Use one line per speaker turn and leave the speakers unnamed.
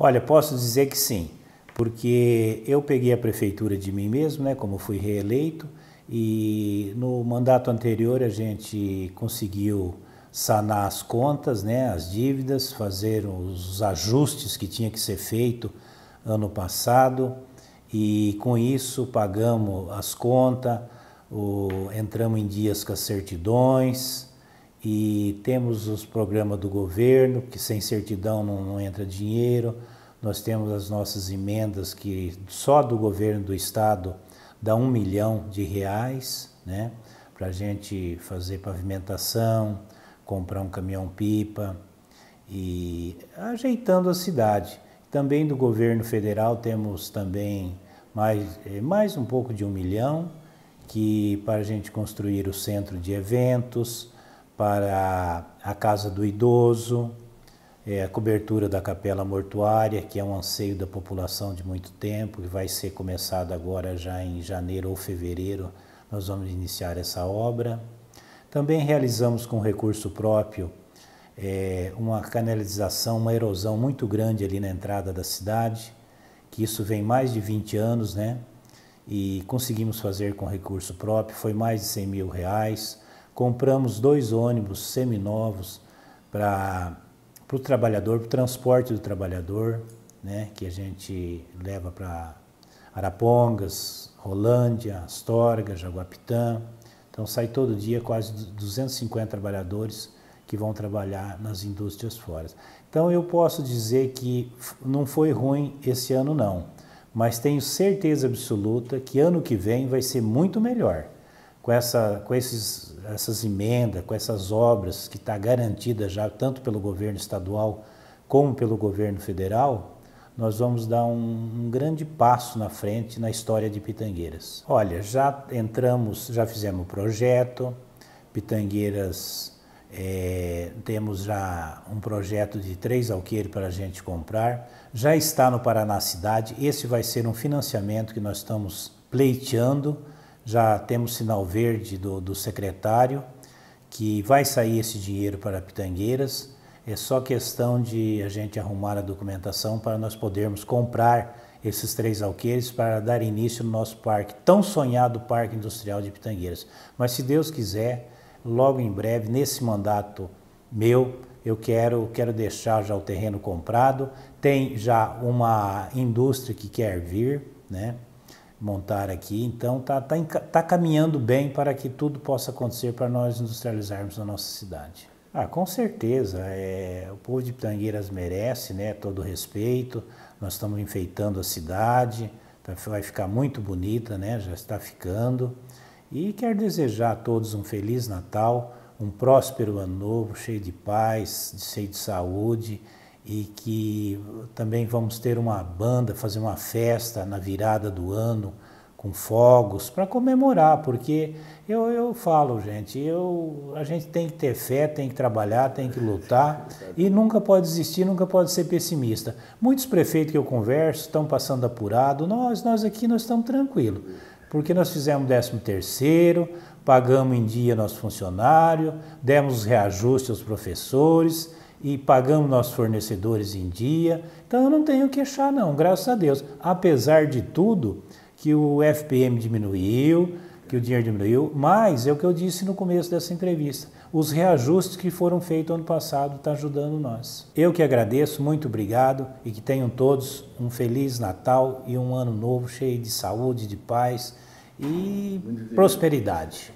Olha, posso dizer que sim, porque eu peguei a prefeitura de mim mesmo, né, como fui reeleito, e no mandato anterior a gente conseguiu sanar as contas, né, as dívidas, fazer os ajustes que tinha que ser feito ano passado e com isso pagamos as contas, o, entramos em dias com as certidões, e temos os programas do governo, que sem certidão não, não, entra dinheiro, nós temos as nossas emendas que só do governo do estado dá um milhão de reais, né? Para a gente fazer pavimentação, comprar um caminhão-pipa e ajeitando a cidade. Também do governo federal temos também mais, é, mais um pouco de um milhão que para a gente construir o centro de eventos, para a casa do idoso, é, a cobertura da capela mortuária, que é um anseio da população de muito tempo, que vai ser começado agora já em janeiro ou fevereiro, nós vamos iniciar essa obra. Também realizamos com recurso próprio é, uma canalização, uma erosão muito grande ali na entrada da cidade, que isso vem mais de 20 anos, né? E conseguimos fazer com recurso próprio, foi mais de 100 mil reais compramos dois ônibus seminovos para o trabalhador, para o transporte do trabalhador, né, que a gente leva para Arapongas, Rolândia, Astorga, Jaguapitã. Então sai todo dia quase 250 trabalhadores que vão trabalhar nas indústrias fora. Então eu posso dizer que não foi ruim esse ano não, mas tenho certeza absoluta que ano que vem vai ser muito melhor com, essa, com esses, essas emendas, com essas obras que está garantida já tanto pelo governo estadual como pelo governo federal, nós vamos dar um, um grande passo na frente na história de Pitangueiras. Olha, já entramos, já fizemos o projeto, Pitangueiras é, temos já um projeto de três alqueires para a gente comprar. Já está no Paraná Cidade. Esse vai ser um financiamento que nós estamos pleiteando já temos sinal verde do, do secretário que vai sair esse dinheiro para Pitangueiras. É só questão de a gente arrumar a documentação para nós podermos comprar esses três alqueires para dar início no nosso parque, tão sonhado Parque Industrial de Pitangueiras. Mas se Deus quiser, logo em breve, nesse mandato meu, eu quero, quero deixar já o terreno comprado. Tem já uma indústria que quer vir, né? montar aqui. Então está tá, tá, tá caminhando bem para que tudo possa acontecer para nós industrializarmos a nossa cidade. Ah, com certeza. É, o povo de Pitangueiras merece né, todo o respeito. Nós estamos enfeitando a cidade, tá, vai ficar muito bonita, né, já está ficando. E quero desejar a todos um Feliz Natal, um próspero ano novo, cheio de paz, cheio de saúde e que também vamos ter uma banda, fazer uma festa na virada do ano com fogos para comemorar, porque eu, eu falo, gente, eu, a gente tem que ter fé, tem que trabalhar, tem que lutar e nunca pode desistir, nunca pode ser pessimista. Muitos prefeitos que eu converso estão passando apurado, nós, nós aqui nós estamos tranquilos, porque nós fizemos 13 terceiro, pagamos em dia nosso funcionário, demos reajuste aos professores, e pagamos nossos fornecedores em dia. Então eu não tenho que achar não, graças a Deus. Apesar de tudo, que o FPM diminuiu, que o dinheiro diminuiu, mas é o que eu disse no começo dessa entrevista. Os reajustes que foram feitos ano passado estão tá ajudando nós. Eu que agradeço, muito obrigado e que tenham todos um feliz Natal e um ano novo cheio de saúde, de paz e prosperidade.